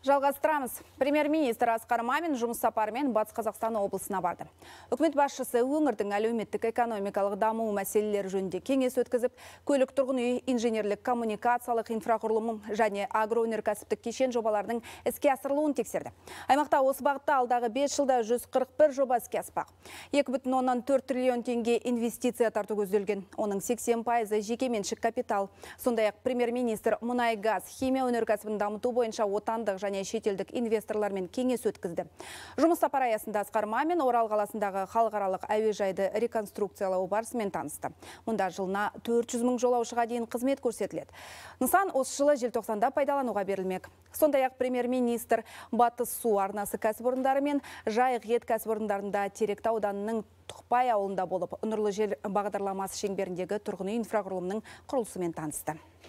Жалғастырамыз. Премьер-министр Асқар Мамин жұмыс сапарымен Батыс Қазақстан облысына барды. Үкімет басшысы өңірдің әлеуметтік экономикалық даму мәселелері жөнінде кеңес өткізіп, көлік тұрғын үй инженерлік коммуникациялық инфрақұрылым және агроөнеркәсіптік кешен жобаларының іске асырылуын тексерді. Аймақта осы бағытта алдағы 5 жылда 141 жоба іске аспақ. 2,4 триллион теңге инвестиция тарту көзделген. Оның 80 жеке меншік капитал. Сондай-ақ премьер-министр мұнай газ, химия өнеркәсібін дамыту бойынша отандық және шетелдік инвесторлармен кеңес өткізді жұмыс сапары аясында асқар мамин орал қаласындағы халықаралық әуежайды реконструкциялау барысымен танысты мұнда жылына 400 мың жолаушыға дейін қызмет көрсетіледі нысан осы жылы желтоқсанда пайдалануға берілмек сондай ақ премьер министр батыс су арнасы кәсіпорындары мен жайық ет кәсіпорындарында теректі ауданының тұқпай ауылында болып нұрлы жер бағдарламасы шеңберіндегі тұрғын үй инфрақұрылымының құрылысымен танысты